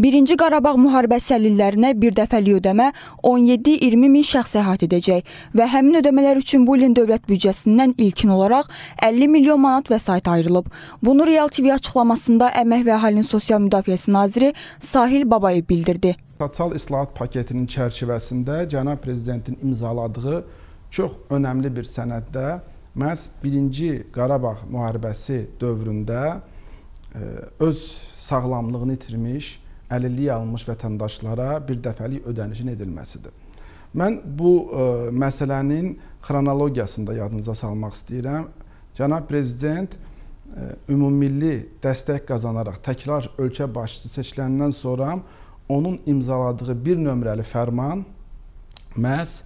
Birinci Qarabağ müharibəsi əlillərinə bir dəfəlik ödəmə 17-20 min şəxs əhatə edəcək və həmin ödəmələr üçün bu ilin dövlət büdcəsindən ilkin olaraq 50 milyon manat vəsait ayrılıb. Bunu Real TV açıqlamasında Əmək və Əhalinin Sosial Müdafiəsi naziri Sahil Babayev bildirdi. Sosial islahat paketinin çərçivəsində cənab prezidentin imzaladığı çox önəmli bir sənəddə məhz 1-ci Qarabağ müharibəsi dövründə e, öz sağlamlığını itirmiş əlilliyi almış vətəndaşlara bir dəfəlik ödənişin edilməsidir. Mən bu ə, e, məsələnin xronologiyasında yadınıza salmaq istəyirəm. Cənab prezident ə, e, ümummilli dəstək qazanaraq təkrar ölkə başçısı seçiləndən sonra onun imzaladığı bir nömrəli fərman məhz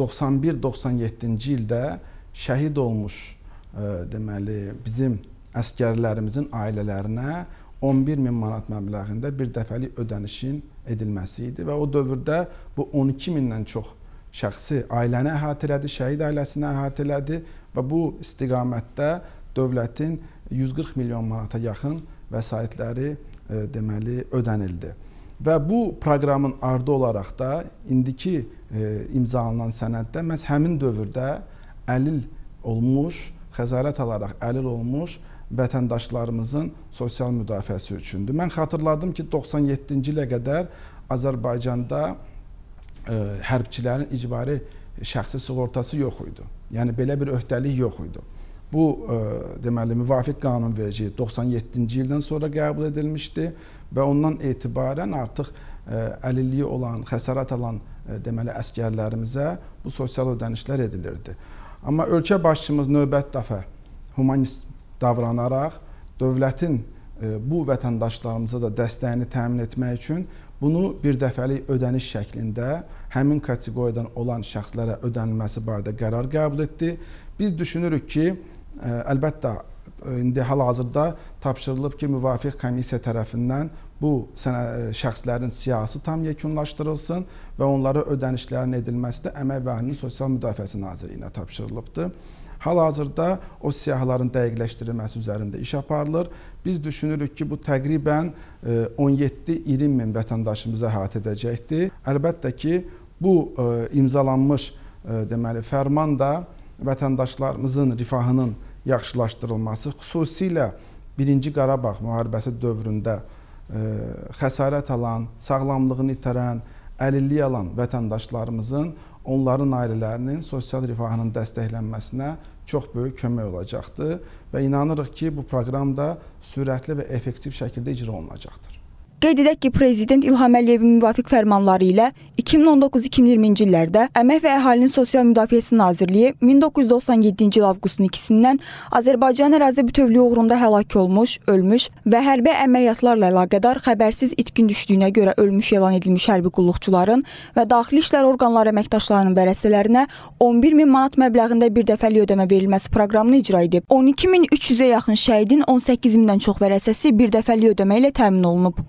91-97-ci e, ildə şəhid olmuş ə, deməli bizim əskərlərimizin ailələrinə 11 min manat məbləğində bir dəfəlik ödənişin edilməsi idi və o dövrdə bu 12 mindən çox şəxsi ailəni əhatə elədi, şəhid ailəsini əhatə elədi və bu istiqamətdə dövlətin 140 milyon manata yaxın vəsaitləri e, deməli ödənildi. Və bu proqramın ardı olaraq da indiki e, imzalanan sənəddə məhz həmin dövrdə əlil olmuş xəzarət alaraq əlil olmuş vətəndaşlarımızın sosial müdafiəsi üçündür. Mən xatırladım ki, 97-ci ilə qədər Azərbaycanda ə, e, hərbçilərin icbari şəxsi sığortası yox idi. Yəni belə bir öhdəlik yox idi. Bu ə, e, deməli müvafiq qanunverici 97-ci ildən sonra qəbul edilmişdi və ondan etibarən artıq ə, e, əlilliyi olan, xəsarət alan ə, deməli əskərlərimizə bu sosial ödənişlər edilirdi. Amma ölkə başçımız növbət dəfə humanist davranaraq dövlətin e, bu vətəndaşlarımıza da dəstəyini təmin etmək üçün bunu bir dəfəlik ödəniş şəklində həmin kateqoriyadan olan şəxslərə ödənilməsi barədə qərar qəbul etdi. Biz düşünürük ki, e, əlbəttə indi hal-hazırda tapşırılıb ki, müvafiq komissiya tərəfindən bu sənə, şəxslərin siyasi tam yekunlaşdırılsın və onlara ödənişlərin edilməsi də Əmək və Əhlinin Sosial Müdafiəsi Nazirliyinə tapşırılıbdır. Hal-hazırda o siyahıların dəqiqləşdirilməsi üzərində iş aparılır. Biz düşünürük ki, bu təqribən 17-20 min vətəndaşımızı əhatə edəcəkdir. Əlbəttə ki, bu imzalanmış deməli fərman da vətəndaşlarımızın rifahının yaxşılaşdırılması, xüsusilə 1-ci Qarabağ müharibəsi dövründə e, xəsarət alan, sağlamlığını itirən, əlillik alan vətəndaşlarımızın onların ailələrinin sosial rifahının dəstəklənməsinə çox böyük kömək olacaqdır və inanırıq ki, bu proqram da sürətli və effektiv şəkildə icra olunacaqdır. Qeyd edək ki, Prezident İlham Əliyevin müvafiq fərmanları ilə 2019-2020-ci illərdə Əmək və Əhalinin Sosial Müdafiəsi Nazirliyi 1997-ci il avqustun 2-sindən Azərbaycan ərazi bütövlüyü uğrunda həlak olmuş, ölmüş və hərbi əməliyyatlarla əlaqədar xəbərsiz itkin düşdüyünə görə ölmüş elan edilmiş hərbi qulluqçuların və daxili işlər orqanları əməkdaşlarının vərəsələrinə 11 min manat məbləğində bir dəfəlik ödəmə verilməsi proqramını icra edib. 12300-ə yaxın şəhidin 18 mindən çox vərəsəsi bir dəfəlik ödəmə ilə təmin olunub.